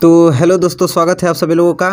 तो हेलो दोस्तों स्वागत है आप सभी लोगों का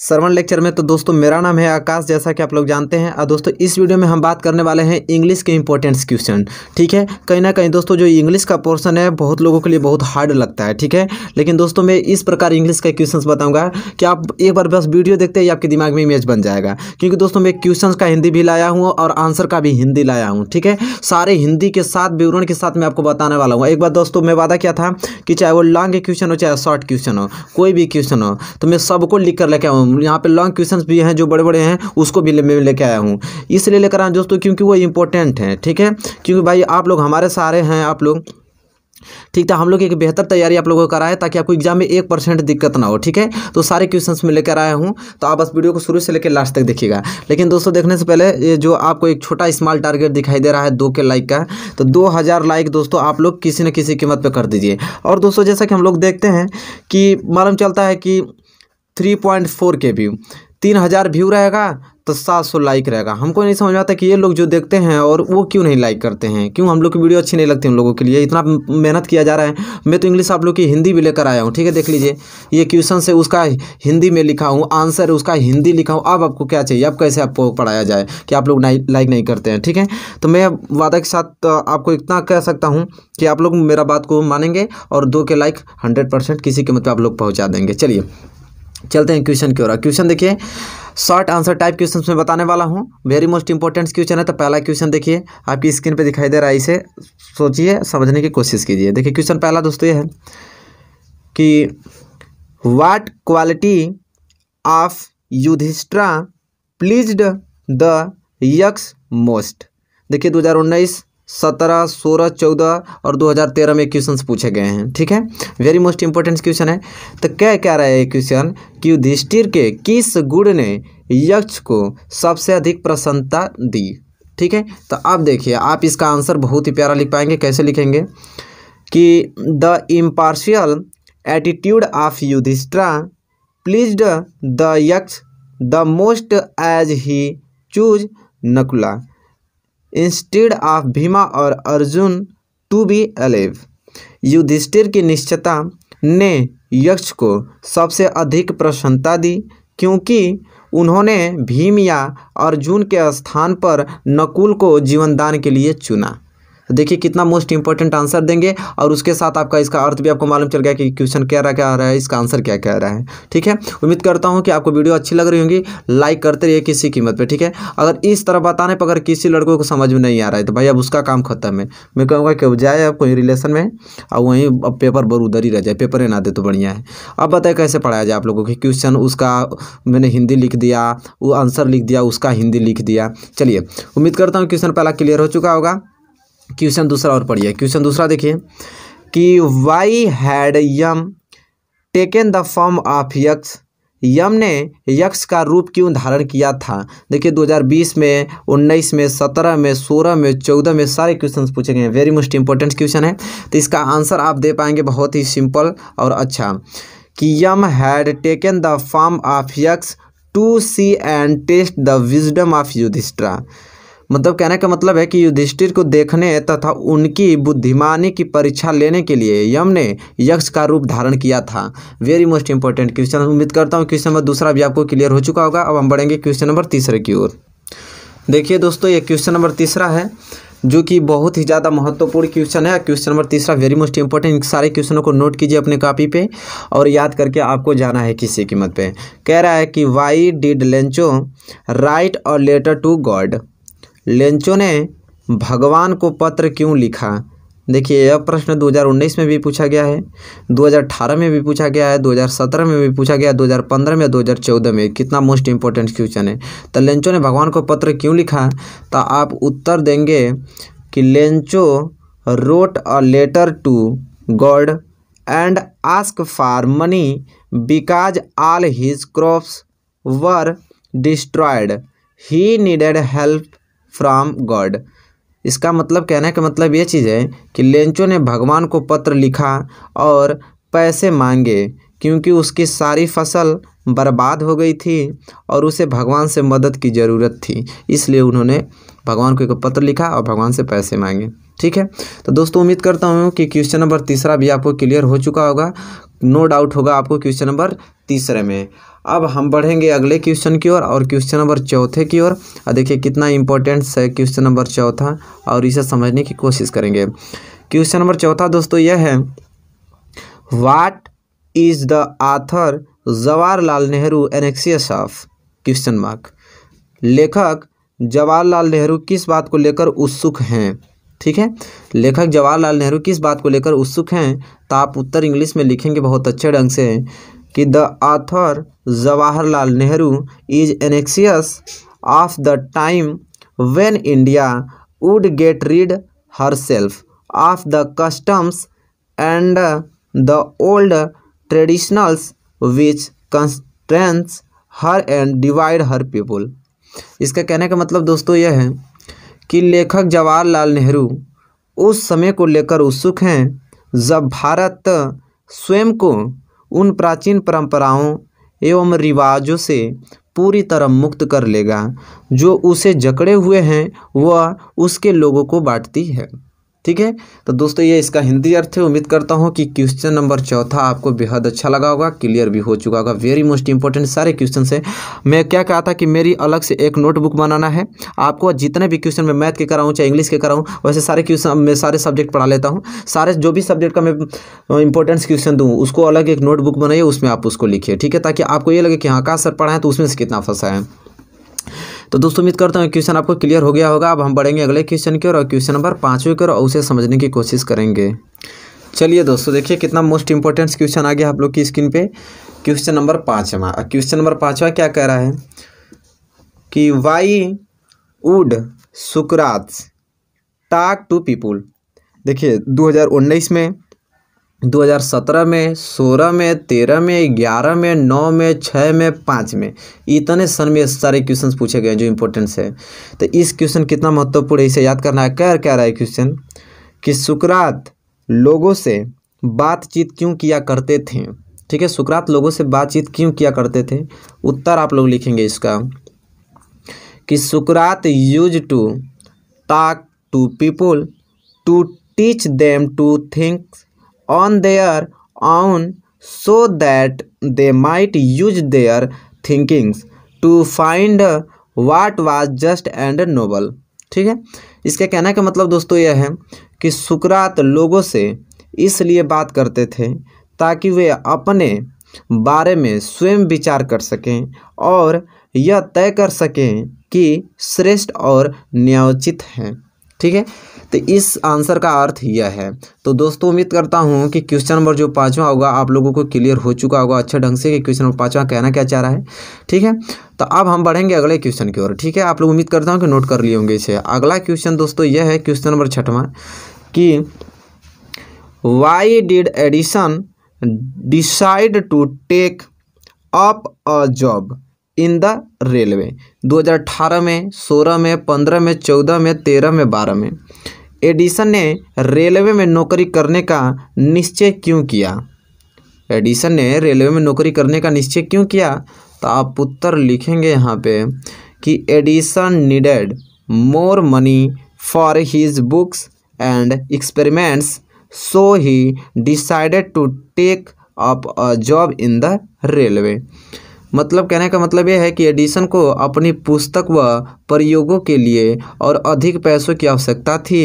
सरवन लेक्चर में तो दोस्तों मेरा नाम है आकाश जैसा कि आप लोग जानते हैं और दोस्तों इस वीडियो में हम बात करने वाले हैं इंग्लिश के इंपॉर्टेंट्स क्वेश्चन ठीक है कहीं ना कहीं दोस्तों जो इंग्लिश का पोर्शन है बहुत लोगों के लिए बहुत हार्ड लगता है ठीक है लेकिन दोस्तों मैं इस प्रकार इंग्लिश का क्वेश्चन बताऊँगा कि आप एक बार बस वीडियो देखते ही आपके दिमाग में इमेज बन जाएगा क्योंकि दोस्तों मैं क्वेश्चन का हिंदी भी लाया हूँ और आंसर का भी हिंदी लाया हूँ ठीक है सारे हिंदी के साथ विवरण के साथ मैं आपको बताने वाला हूँ एक बार दोस्तों मैं वादा किया था कि चाहे वो लॉन्ग क्वेश्चन हो चाहे शॉर्ट क्वेश्चन हो कोई भी क्वेश्चन हो तो मैं सबको लिख कर लेके आऊँ यहाँ पे लॉन्ग क्वेश्चन भी हैं जो बड़े बड़े हैं उसको भी मैं लेके आया हूँ इसलिए लेकर आया दोस्तों क्योंकि वो इंपॉर्टेंट हैं ठीक है क्योंकि भाई आप लोग हमारे सारे हैं आप लोग ठीक था हम लोग एक बेहतर तैयारी आप लोगों को कराए ताकि आपको एग्जाम में एक परसेंट दिक्कत ना हो ठीक है तो सारे क्वेश्चन में लेकर आया हूँ तो आप बस वीडियो को शुरू से लेकर लास्ट तक देखिएगा लेकिन दोस्तों देखने से पहले ये जो आपको एक छोटा स्मॉल टारगेट दिखाई दे रहा है दो के लाइक का तो दो हज़ार लाइक दोस्तों आप लोग किसी न किसी कीमत पर कर दीजिए और दोस्तों जैसा कि हम लोग देखते हैं कि मालूम चलता है कि थ्री पॉइंट फोर के व्यू तीन हज़ार व्यू रहेगा तो सात सौ लाइक रहेगा हमको नहीं समझ में आता कि ये लोग जो देखते हैं और वो क्यों नहीं लाइक करते हैं क्यों हम लोग की वीडियो अच्छी नहीं लगती उन लोगों के लिए इतना मेहनत किया जा रहा है मैं तो इंग्लिश आप लोग की हिंदी भी लेकर आया हूँ ठीक है देख लीजिए ये क्वेश्चन से उसका हिंदी में लिखा हूँ आंसर उसका हिंदी लिखा हूँ अब आपको क्या चाहिए अब कैसे आपको पढ़ाया जाए कि आप लोग लाइक नहीं करते हैं ठीक है तो मैं वादा के साथ आपको इतना कह सकता हूँ कि आप लोग मेरा बात को मानेंगे और दो के लाइक हंड्रेड किसी के मतलब आप लोग पहुँचा देंगे चलिए चलते हैं क्वेश्चन की ओर क्वेश्चन देखिए शॉर्ट आंसर टाइप क्वेश्चन में बताने वाला हूँ वेरी मोस्ट इंपॉर्टेंट क्वेश्चन है तो पहला क्वेश्चन देखिए आपकी स्क्रीन पे दिखाई दे रहा है इसे सोचिए समझने की कोशिश कीजिए देखिए क्वेश्चन पहला दोस्तों ये है कि what quality of Yudhishthira pleased the Yaksha most देखिए उन्नीस सत्रह सोलह चौदह और दो हजार तेरह में क्वेश्चन पूछे गए हैं ठीक है वेरी मोस्ट इंपॉर्टेंट क्वेश्चन है तो क्या कह रहा है ये क्वेश्चन कि युधिष्ठिर के किस गुण ने यक्ष को सबसे अधिक प्रसन्नता दी ठीक है तो आप देखिए आप इसका आंसर बहुत ही प्यारा लिख पाएंगे कैसे लिखेंगे कि the impartial attitude of Yudhishthira please the Yaksha the most as he choose Nakula instead of Bhima और Arjun to be alive Yudhishthira की निश्चयता ने यक्ष को सबसे अधिक प्रसन्नता दी क्योंकि उन्होंने भीम या अर्जुन के स्थान पर नकुल को जीवनदान के लिए चुना देखिए कितना मोस्ट इंपॉर्टेंट आंसर देंगे और उसके साथ आपका इसका अर्थ भी आपको मालूम चल गया कि क्वेश्चन क्या रहा क्या आ रहा है इसका आंसर क्या कह रहा है ठीक है उम्मीद करता हूँ कि आपको वीडियो अच्छी लग रही होगी लाइक करते रहिए किसी कीमत पर ठीक है अगर इस तरह बताने पर अगर किसी लड़कों को समझ में नहीं आ रहा है तो भाई अब उसका काम खत्म है मैं कहूँगा कि जाए अब कोई रिलेशन में और वहीं अब पेपर बर उधर ही रह जाए पेपर ना दे तो बढ़िया है अब बताए कैसे पढ़ाया जाए आप लोगों को क्वेश्चन उसका मैंने हिंदी लिख दिया वो आंसर लिख दिया उसका हिंदी लिख दिया चलिए उम्मीद करता हूँ क्वेश्चन पहला क्लियर हो चुका होगा क्वेश्चन दूसरा और पढ़िए क्वेश्चन दूसरा देखिए कि why had Yama taken the form of Yaksha Yama ने यक्ष का रूप क्यों धारण किया था देखिए 2020 में 19 में 17 में 16 में 14 में सारे क्वेश्चन पूछे गए हैं वेरी मोस्ट इंपॉर्टेंट क्वेश्चन है तो इसका आंसर आप दे पाएंगे बहुत ही सिंपल और अच्छा कि Yama had taken the form of Yaksha to see and test the wisdom of Yudhishthira मतलब कहने का मतलब है कि युधिष्ठिर को देखने तथा उनकी बुद्धिमानी की परीक्षा लेने के लिए यम ने यक्ष का रूप धारण किया था वेरी मोस्ट इंपॉर्टेंट क्वेश्चन उम्मीद करता हूँ क्वेश्चन नंबर दूसरा भी आपको क्लियर हो चुका होगा अब हम बढ़ेंगे क्वेश्चन नंबर तीसरे की ओर देखिए दोस्तों ये क्वेश्चन नंबर तीसरा है जो कि बहुत ही ज़्यादा महत्वपूर्ण क्वेश्चन है क्वेश्चन नंबर तीसरा वेरी मोस्ट इंपॉर्टेंट सारे क्वेश्चनों को नोट कीजिए अपने कॉपी पे और याद करके आपको जाना है किसी कीमत पे कह रहा है कि वाई डिड लेंचो राइट और लेटर टू गॉड लेंचो ने भगवान को पत्र क्यों लिखा देखिए यह प्रश्न 2019 में भी पूछा गया है 2018 में भी पूछा गया है 2017 में भी पूछा गया 2015 में 2014 में कितना मोस्ट इम्पोर्टेंट क्वेश्चन है तो लेंचो ने भगवान को पत्र क्यों लिखा तो आप उत्तर देंगे कि Lencho wrote a letter to God and ask for money because all his crops were destroyed he needed help from God इसका मतलब कहने का मतलब ये चीज़ है कि लेंचो ने भगवान को पत्र लिखा और पैसे मांगे क्योंकि उसकी सारी फसल बर्बाद हो गई थी और उसे भगवान से मदद की ज़रूरत थी इसलिए उन्होंने भगवान को एक पत्र लिखा और भगवान से पैसे मांगे ठीक है तो दोस्तों उम्मीद करता हूँ कि क्वेश्चन नंबर तीसरा भी आपको क्लियर हो चुका होगा नो डाउट होगा आपको क्वेश्चन नंबर तीसरे में अब हम बढ़ेंगे अगले क्वेश्चन की ओर और क्वेश्चन नंबर चौथे की ओर देखिए कितना इंपॉर्टेंट है क्वेश्चन नंबर चौथा और इसे समझने की कोशिश करेंगे क्वेश्चन नंबर चौथा दोस्तों यह है what is the author Jawaharlal Nehru anxious of question mark लेखक जवाहरलाल नेहरू किस बात को लेकर उत्सुक हैं ठीक है लेखक जवाहरलाल नेहरू किस बात को लेकर उत्सुक हैं तो आप उत्तर इंग्लिश में लिखेंगे बहुत अच्छे ढंग से कि the author Jawaharlal Nehru is anxious of the time when India would get rid her self of the customs and the old traditionals which constrains her and divide her people इसका कहने का मतलब दोस्तों यह है कि लेखक जवाहरलाल नेहरू उस समय को लेकर उत्सुक हैं जब भारत स्वयं को उन प्राचीन परंपराओं एवं रिवाजों से पूरी तरह मुक्त कर लेगा जो उसे जकड़े हुए हैं वह उसके लोगों को बाँटती है ठीक है तो दोस्तों ये इसका हिंदी अर्थ है उम्मीद करता हूँ कि क्वेश्चन नंबर चौथा आपको बेहद अच्छा लगा होगा क्लियर भी हो चुका होगा वेरी मोस्ट इंपॉर्टेंट सारे क्वेश्चन से मैं क्या कहा था कि मेरी अलग से एक नोटबुक बनाना है आपको जितने भी क्वेश्चन मैं मैथ के कराऊँ चाहे इंग्लिश के कराऊँ वैसे सारे क्वेश्चन मैं सारे सब्जेक्ट पढ़ा लेता हूँ सारे जो भी सब्जेक्ट का मैं इंपॉर्टेंस क्वेश्चन दूँ उसको अलग एक नोटबुक बनाइए उसमें आप उसको लिखिए ठीक है ताकि आपको ये लगे कि हाँ का सर पढ़ाएं तो उसमें से कितना फंसा है तो दोस्तों उम्मीद करता हूँ क्वेश्चन आपको क्लियर हो गया होगा अब हम बढ़ेंगे अगले क्वेश्चन की और क्वेश्चन नंबर पाँचवें की और उसे समझने की कोशिश करेंगे चलिए दोस्तों देखिए कितना मोस्ट इंपॉर्टेंट क्वेश्चन आ गया आप लोग की स्क्रीन पे क्वेश्चन नंबर पाँचवा क्वेश्चन नंबर पाँचवा क्या कह रहा है कि why would Socrates talk to people देखिए 2019 में दो हज़ार सत्रह में सोलह में तेरह में ग्यारह में नौ में छः में पाँच में इतने सन में सारे क्वेश्चन पूछे गए जो इम्पोर्टेंस है तो इस क्वेश्चन कितना महत्वपूर्ण है इसे याद करना है कह क्या रहा है क्वेश्चन कि सुकरात लोगों से बातचीत क्यों किया करते थे ठीक है सुकरात लोगों से बातचीत क्यों किया करते थे उत्तर आप लोग लिखेंगे इसका कि सुकरात use to talk to people to teach them to thinks on their on so that they might use their thinkings to find what was just and noble ठीक है इसके कहने का मतलब दोस्तों यह है कि सुकरात लोगों से इसलिए बात करते थे ताकि वे अपने बारे में स्वयं विचार कर सकें और यह तय कर सकें कि श्रेष्ठ और न्यायोचित हैं ठीक है तो इस आंसर का अर्थ यह है तो दोस्तों उम्मीद करता हूँ कि क्वेश्चन नंबर जो पाँचवा होगा आप लोगों को क्लियर हो चुका होगा अच्छे ढंग से कि क्वेश्चन नंबर पाँचवा कहना क्या चाह रहा है ठीक है तो अब हम बढ़ेंगे अगले क्वेश्चन की ओर ठीक है आप लोग उम्मीद करता हूँ कि नोट कर लिए होंगे इसे अगला क्वेश्चन दोस्तों यह है क्वेश्चन नंबर छठवा कि why did Edison decide to take up a job in the railway 2018 में 16 में 15 में 14 में 13 में 12 में एडिसन ने रेलवे में नौकरी करने का निश्चय क्यों किया एडिसन ने रेलवे में नौकरी करने का निश्चय क्यों किया तो आप उत्तर लिखेंगे यहाँ पे कि Edison needed more money for his books and experiments so he decided to take up a job in the railway मतलब कहने का मतलब यह है कि एडिसन को अपनी पुस्तक व प्रयोगों के लिए और अधिक पैसों की आवश्यकता थी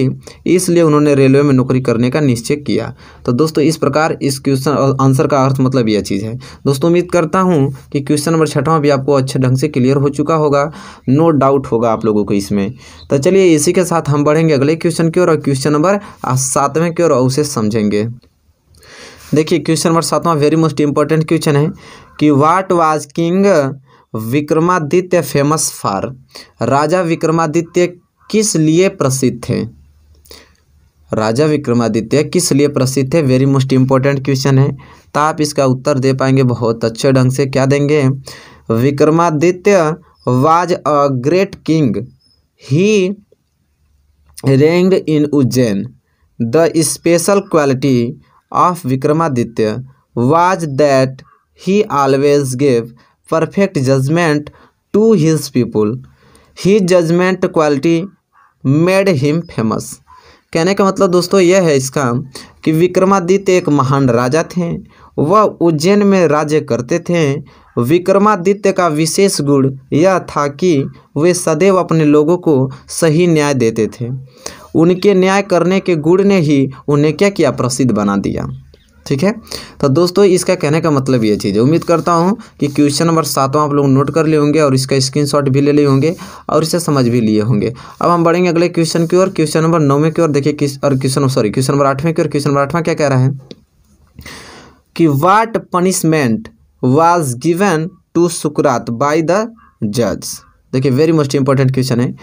इसलिए उन्होंने रेलवे में नौकरी करने का निश्चय किया तो दोस्तों इस प्रकार इस क्वेश्चन आंसर का अर्थ मतलब यह चीज़ है दोस्तों उम्मीद करता हूँ कि क्वेश्चन नंबर छठवां भी आपको अच्छे ढंग से क्लियर हो चुका होगा नो डाउट होगा आप लोगों को इसमें तो चलिए इसी के साथ हम बढ़ेंगे अगले क्वेश्चन की ओर और क्वेश्चन नंबर सातवें की ओर उसे समझेंगे देखिए क्वेश्चन नंबर सातवां वेरी मोस्ट इंपॉर्टेंट क्वेश्चन है कि what was king Vikramaditya famous for राजा विक्रमादित्य किस लिए प्रसिद्ध थे राजा विक्रमादित्य किस लिए प्रसिद्ध थे वेरी मोस्ट इम्पोर्टेंट क्वेश्चन है तो आप इसका उत्तर दे पाएंगे बहुत अच्छे ढंग से क्या देंगे Vikramaditya was a great king he reigned in Ujjain the special quality of Vikramaditya was that he always give perfect judgment to his people he judgment quality made him famous कहने का मतलब दोस्तों यह है इसका कि विक्रमादित्य एक महान राजा थे वह उज्जैन में राज्य करते थे विक्रमादित्य का विशेष गुण यह था कि वे सदैव अपने लोगों को सही न्याय देते थे उनके न्याय करने के गुण ने ही उन्हें क्या किया प्रसिद्ध बना दिया ठीक है तो दोस्तों इसका कहने का मतलब ये चीज़ है उम्मीद करता हूँ कि क्वेश्चन नंबर सातवां आप लोग नोट कर लिए होंगे और इसका स्क्रीनशॉट भी ले लिए होंगे और इसे समझ भी लिए होंगे अब हम बढ़ेंगे अगले क्वेश्चन की ओर क्वेश्चन नंबर नौवें की ओर देखिए किस और क्वेश्चन सॉरी क्वेश्चन नंबर आठवें की ओर क्वेश्चन नंबर आठवां क्या कह रहा है कि what punishment was given to सुकरात बाय द जज देखिए वेरी मोस्ट इंपॉर्टेंट क्वेश्चन है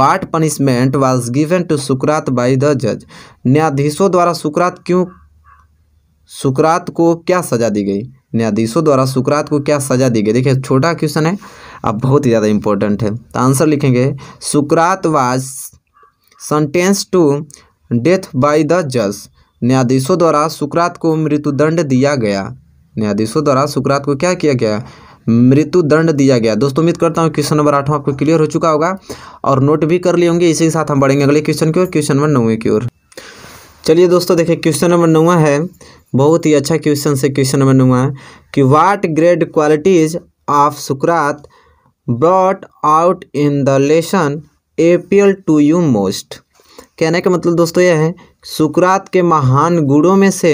what punishment was given to सुकरात बाय द जज न्यायाधीशों द्वारा सुकरात क्यों सुकरात को क्या सज़ा दी गई न्यायाधीशों द्वारा सुकरात को क्या सज़ा दी गई देखिए छोटा क्वेश्चन है अब बहुत ही ज़्यादा इंपॉर्टेंट है तो आंसर लिखेंगे सुकरात was sentence to death by the जज न्यायाधीशों द्वारा सुकरात को मृत्युदंड दिया गया न्यायाधीशों द्वारा सुकरात को क्या किया गया मृत्युदंड दिया गया दोस्तों उम्मीद करता हूँ क्वेश्चन नंबर आठवां आपको क्लियर हो चुका होगा और नोट भी कर लिए होंगे इसी के साथ हम बढ़ेंगे अगले क्वेश्चन की ओर क्वेश्चन नंबर नौवें की ओर चलिए दोस्तों देखिए क्वेश्चन नंबर नौवा है बहुत ही अच्छा क्वेश्चन से क्वेश्चन नंबर नौवा कि वाट ग्रेड क्वालिटीज ऑफ सुकरात brought out in the lesson appeal to you most कहने का मतलब दोस्तों यह है सुकरात के महान गुणों में से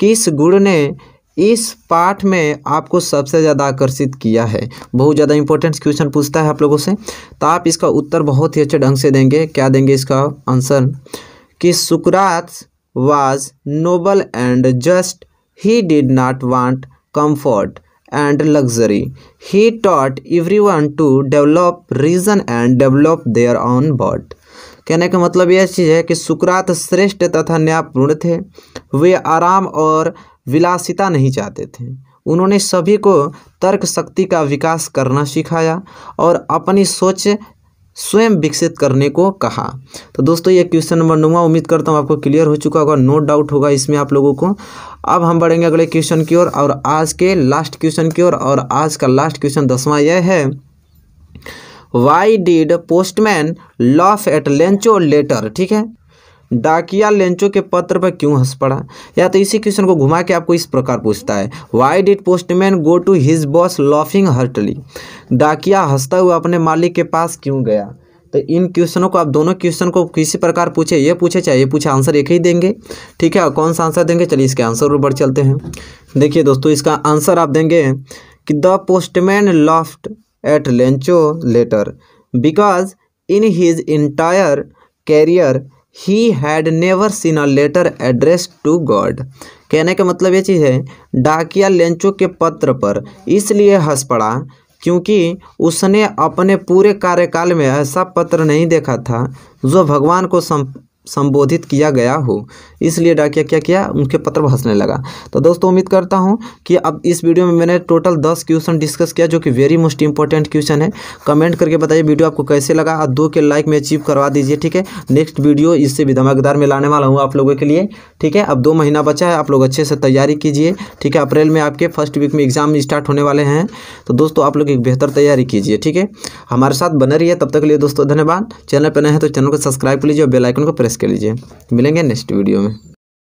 किस गुण ने इस पाठ में आपको सबसे ज़्यादा आकर्षित किया है बहुत ज़्यादा इंपॉर्टेंट क्वेश्चन पूछता है आप लोगों से तो आप इसका उत्तर बहुत ही अच्छे ढंग से देंगे क्या देंगे इसका आंसर कि सुकरात was noble and just he did not want comfort and luxury he taught everyone to develop reason and develop their own बॉड कहने का मतलब यह चीज़ है कि सुकरात श्रेष्ठ तथा न्यायपूर्ण थे वे आराम और विलासिता नहीं चाहते थे उन्होंने सभी को तर्क शक्ति का विकास करना सिखाया और अपनी सोच स्वयं विकसित करने को कहा तो दोस्तों ये क्वेश्चन नंबर नौवा उम्मीद करता हूँ आपको क्लियर हो चुका होगा नो डाउट होगा इसमें आप लोगों को अब हम बढ़ेंगे अगले क्वेश्चन की ओर और, आज के लास्ट क्वेश्चन की ओर और, और आज का लास्ट क्वेश्चन दसवां यह है why did postman laugh at Lencho letter ठीक है डाकिया लेंचो के पत्र पर क्यों हंस पड़ा या तो इसी क्वेश्चन को घुमा के आपको इस प्रकार पूछता है why did postman go to his boss laughing heartily डाकिया हंसता हुआ अपने मालिक के पास क्यों गया तो इन क्वेश्चनों को आप दोनों क्वेश्चन को किसी प्रकार पूछे ये पूछे चाहे ये पूछे आंसर एक ही देंगे ठीक है कौन सा आंसर देंगे चलिए इसके आंसर ऊपर चलते हैं देखिए दोस्तों इसका आंसर आप देंगे कि the postman laughed at Lencho letter because in his entire career he had never seen a letter address to God कहने का मतलब ये चीज़ है डाकिया लेंचो के पत्र पर इसलिए हंस पड़ा क्योंकि उसने अपने पूरे कार्यकाल में ऐसा पत्र नहीं देखा था जो भगवान को सम संबोधित किया गया हो इसलिए डाकिया क्या किया उनके पत्र पर हंसने लगा तो दोस्तों उम्मीद करता हूँ कि अब इस वीडियो में मैंने टोटल दस क्वेश्चन डिस्कस किया जो कि वेरी मोस्ट इंपॉर्टेंट क्वेश्चन है कमेंट करके बताइए वीडियो आपको कैसे लगा और दो के लाइक में अचीव करवा दीजिए ठीक है नेक्स्ट वीडियो इससे भी धमाकेदार में लाने वाला हूँ आप लोगों के लिए ठीक है अब दो महीना बचा है आप लोग अच्छे से तैयारी कीजिए ठीक है अप्रैल में आपके फर्स्ट वीक में एग्जाम स्टार्ट होने वाले हैं तो दोस्तों आप लोग एक बेहतर तैयारी कीजिए ठीक है हमारे साथ बने रही तब तक के लिए दोस्तों धन्यवाद चैनल पर नए हैं तो चैनल को सब्सक्राइब कर लीजिए और बेलाइकन को प्रेस कर लीजिए मिलेंगे नेक्स्ट वीडियो में